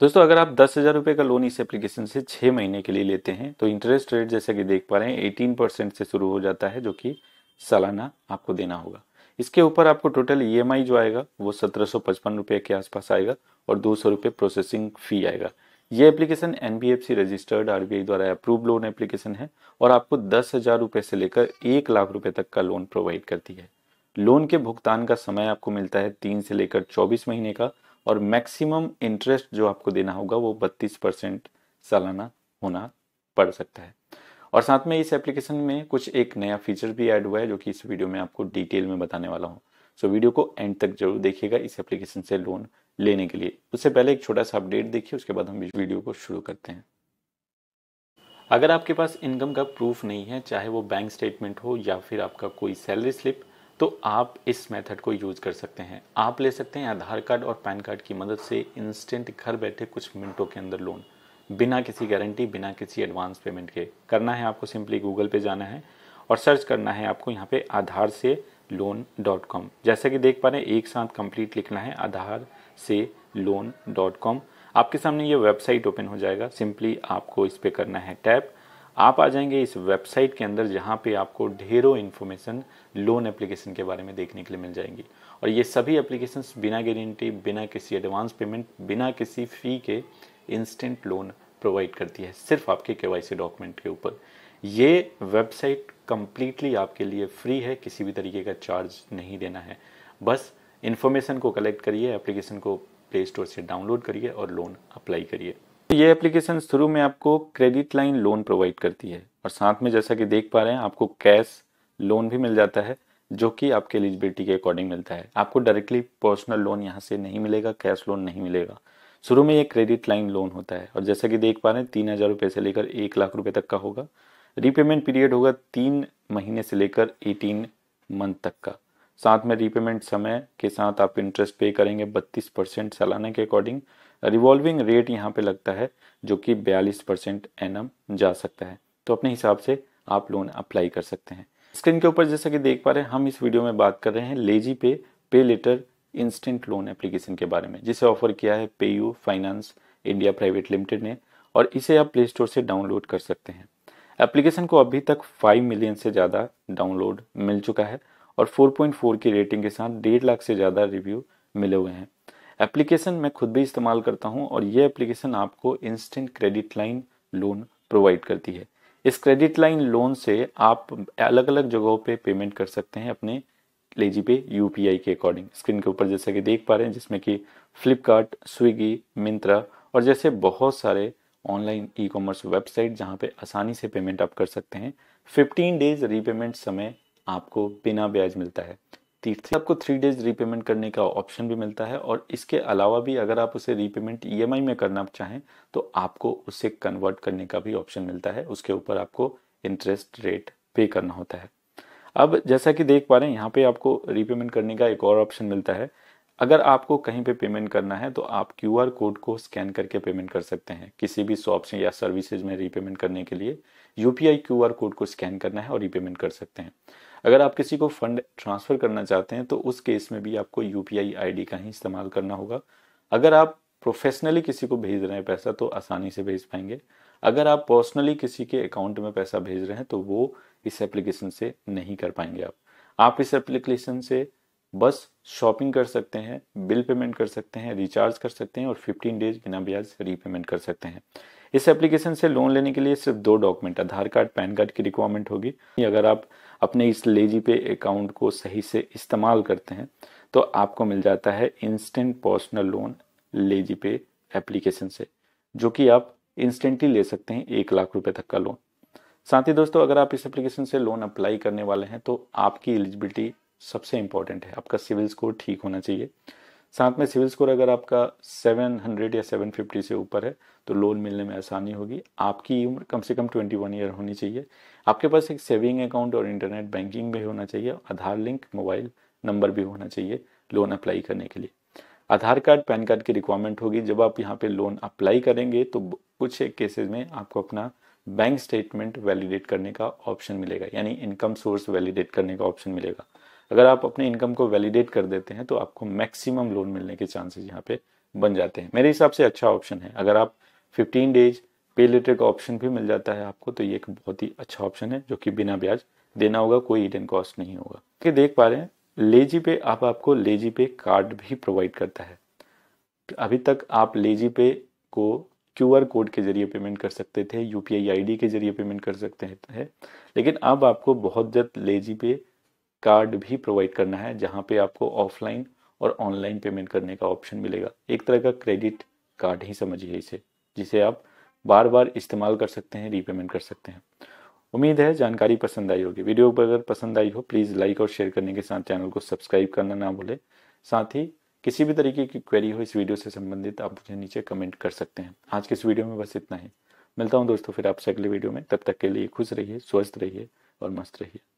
दोस्तों अगर आप दस हज़ार रुपये का लोन इस एप्लीकेशन से छः महीने के लिए लेते हैं तो इंटरेस्ट रेट जैसे कि देख पा रहे हैं एटीन परसेंट से शुरू हो जाता है जो कि सालाना आपको देना होगा इसके ऊपर आपको टोटल ई e जो आएगा वो सत्रह सौ पचपन रुपये के आसपास आएगा और दो सौ रुपये प्रोसेसिंग फ़ी आएगा ये application N B F C registered R B I द्वारा अप्रूव लोन एप्लीकेशन है और आपको दस हज़ार रुपये से लेकर एक लाख रुपये तक का लोन प्रोवाइड करती है लोन के भुगतान का समय आपको मिलता है तीन से लेकर चौबीस महीने का और मैक्सिमम इंटरेस्ट जो आपको देना होगा वो बत्तीस परसेंट सालाना होना पड़ सकता है और साथ में इस एप्लीकेशन में कुछ एक नया फीचर भी ऐड हुआ है जो कि इस वीडियो में आपको डिटेल में बताने वाला हूँ सो वीडियो को एंड तक जरूर देखिएगा इस एप्लीकेशन से लोन लेने के लिए उससे पहले एक छोटा सा अपडेट देखिए उसके बाद हम इस वीडियो को शुरू करते हैं अगर आपके पास इनकम का प्रूफ नहीं है चाहे वो बैंक स्टेटमेंट हो या फिर आपका कोई सैलरी स्लिप तो आप इस मेथड को यूज़ कर सकते हैं आप ले सकते हैं आधार कार्ड और पैन कार्ड की मदद से इंस्टेंट घर बैठे कुछ मिनटों के अंदर लोन बिना किसी गारंटी बिना किसी एडवांस पेमेंट के करना है आपको सिंपली गूगल पे जाना है और सर्च करना है आपको यहाँ पे आधार से लोन डॉट कॉम जैसा कि देख पा रहे हैं एक साथ कंप्लीट लिखना है आधार से लोन डॉट कॉम आपके सामने ये वेबसाइट ओपन हो जाएगा सिंपली आपको इस पर करना है टैप आप आ जाएंगे इस वेबसाइट के अंदर जहाँ पे आपको ढेरों इन्फॉर्मेशन लोन एप्लीकेशन के बारे में देखने के लिए मिल जाएंगी और ये सभी एप्लीकेशन बिना गारंटी बिना किसी एडवांस पेमेंट बिना किसी फ़ी के इंस्टेंट लोन प्रोवाइड करती है सिर्फ आपके के डॉक्यूमेंट के ऊपर ये वेबसाइट कम्प्लीटली आपके लिए फ्री है किसी भी तरीके का चार्ज नहीं देना है बस इन्फॉर्मेशन को कलेक्ट करिए एप्लीकेशन को प्ले स्टोर से डाउनलोड करिए और लोन अप्लाई करिए ये एप्लीकेशन शुरू में आपको क्रेडिट लाइन लोन प्रोवाइड करती है और साथ में जैसा कि देख पा रहे हैं आपको कैश लोन भी मिल जाता है जो कि आपके एलिजिबिलिटी के अकॉर्डिंग मिलता है आपको डायरेक्टली पर्सनल लोन यहाँ से नहीं मिलेगा कैश लोन नहीं मिलेगा शुरू में ये क्रेडिट लाइन लोन होता है और जैसा कि देख पा रहे हैं तीन हज़ार रुपये से लेकर एक लाख रुपए तक का होगा रीपेमेंट पीरियड होगा तीन महीने से लेकर एटीन मंथ तक का साथ में रीपेमेंट समय के साथ आप इंटरेस्ट पे करेंगे बत्तीस परसेंट सालाना के अकॉर्डिंग रिवॉल्विंग रेट यहाँ पे लगता है जो कि बयालीस परसेंट एन जा सकता है तो अपने हिसाब से आप लोन अप्लाई कर सकते हैं स्क्रीन के ऊपर जैसा कि देख पा रहे हैं हम इस वीडियो में बात कर रहे हैं लेजी पे पे लेटर इंस्टेंट लोन एप्लीकेशन के बारे में जिसे ऑफर किया है PayU finance India private limited ने और इसे आप प्ले स्टोर से डाउनलोड कर सकते हैं एप्लीकेशन को अभी तक 5 मिलियन से ज़्यादा डाउनलोड मिल चुका है और 4.4 की रेटिंग के साथ डेढ़ लाख से ज़्यादा रिव्यू मिले हुए हैं एप्लीकेशन मैं खुद भी इस्तेमाल करता हूँ और ये एप्लीकेशन आपको instant credit line loan provide करती है इस क्रेडिट लाइन लोन से आप अलग अलग जगहों पे पेमेंट कर सकते हैं अपने लेजी पे यू के अकॉर्डिंग स्क्रीन के ऊपर जैसा कि देख पा रहे हैं जिसमें कि फ्लिपकार्ट स्विगी मिंत्रा और जैसे बहुत सारे ऑनलाइन ई कॉमर्स वेबसाइट जहां पे आसानी से पेमेंट आप कर सकते हैं 15 डेज रीपेमेंट समय आपको बिना ब्याज मिलता है तीसरी आपको थ्री डेज रीपेमेंट करने का ऑप्शन भी मिलता है और इसके अलावा भी अगर आप उसे रीपेमेंट ई e में करना चाहें तो आपको उसे कन्वर्ट करने का भी ऑप्शन मिलता है उसके ऊपर आपको इंटरेस्ट रेट पे करना होता है अब जैसा कि देख पा रहे हैं यहाँ पे आपको रीपेमेंट करने का एक और ऑप्शन मिलता है अगर आपको कहीं पे पेमेंट करना है तो आप क्यू आर कोड को स्कैन करके पेमेंट कर सकते हैं किसी भी शॉप से या सर्विसेज में रीपेमेंट करने के लिए U P Q R code को स्कैन करना है और रीपेमेंट कर सकते हैं अगर आप किसी को फंड ट्रांसफ़र करना चाहते हैं तो उस केस में भी आपको यू पी का ही इस्तेमाल करना होगा अगर आप प्रोफेशनली किसी को भेज रहे हैं पैसा तो आसानी से भेज पाएंगे अगर आप पर्सनली किसी के अकाउंट में पैसा भेज रहे हैं तो वो इस एप्लीकेशन से नहीं कर पाएंगे आप आप इस एप्लीकेशन से बस शॉपिंग कर सकते हैं बिल पेमेंट कर सकते हैं रिचार्ज कर सकते हैं और 15 डेज बिना ब्याज रीपेमेंट कर सकते हैं इस एप्लीकेशन से लोन लेने के लिए सिर्फ दो document Aadhaar card PAN card की रिक्वायरमेंट होगी अगर आप अपने इस लेजी पे अकाउंट को सही से इस्तेमाल करते हैं तो आपको मिल जाता है instant personal loan LazyPay application से जो कि आप इंस्टेंटली ले सकते हैं एक लाख रुपए तक का लोन साथ ही दोस्तों अगर आप इस एप्लीकेशन से लोन अप्लाई करने वाले हैं तो आपकी एलिजिबिलिटी सबसे इंपॉर्टेंट है आपका सिविल स्कोर ठीक होना चाहिए साथ में सिविल स्कोर अगर आपका 700 या 750 से ऊपर है तो लोन मिलने में आसानी होगी आपकी उम्र कम से कम 21 ईयर होनी चाहिए आपके पास एक सेविंग अकाउंट और इंटरनेट बैंकिंग भी होना चाहिए आधार लिंक मोबाइल नंबर भी होना चाहिए लोन अप्लाई करने के लिए आधार कार्ड पैन कार्ड की रिक्वायरमेंट होगी जब आप यहाँ पे लोन अप्लाई करेंगे तो कुछ एक केसेज में आपको अपना बैंक स्टेटमेंट वैलिडेट करने का ऑप्शन मिलेगा यानी इनकम सोर्स वैलिडेट करने का ऑप्शन मिलेगा अगर आप अपने इनकम को वैलिडेट कर देते हैं तो आपको मैक्सिमम लोन मिलने के चांसेस यहाँ पे बन जाते हैं मेरे हिसाब से अच्छा ऑप्शन है अगर आप 15 डेज पे लेटर का ऑप्शन भी मिल जाता है आपको तो ये एक बहुत ही अच्छा ऑप्शन है जो कि बिना ब्याज देना होगा कोई इडन कॉस्ट नहीं होगा कि देख पा रहे हैं लेजी पे आप आपको लेजी पे कार्ड भी प्रोवाइड करता है अभी तक आप लेजी पे को क्यू कोड के जरिए पेमेंट कर सकते थे यू पी आई के जरिए पेमेंट कर सकते हैं लेकिन अब आपको बहुत जल्द लेजी पे कार्ड भी प्रोवाइड करना है जहाँ पे आपको ऑफलाइन और ऑनलाइन पेमेंट करने का ऑप्शन मिलेगा एक तरह का क्रेडिट कार्ड ही समझिए इसे जिसे आप बार बार इस्तेमाल कर सकते हैं रीपेमेंट कर सकते हैं उम्मीद है जानकारी पसंद आई होगी वीडियो अगर पसंद आई हो प्लीज़ लाइक और शेयर करने के साथ चैनल को सब्सक्राइब करना ना भूलें साथ ही किसी भी तरीके की क्वेरी हो इस वीडियो से संबंधित आप मुझे नीचे कमेंट कर सकते हैं आज के इस वीडियो में बस इतना ही मिलता हूँ दोस्तों फिर आपसे अगले वीडियो में तब तक के लिए खुश रहिए स्वस्थ रहिए और मस्त रहिए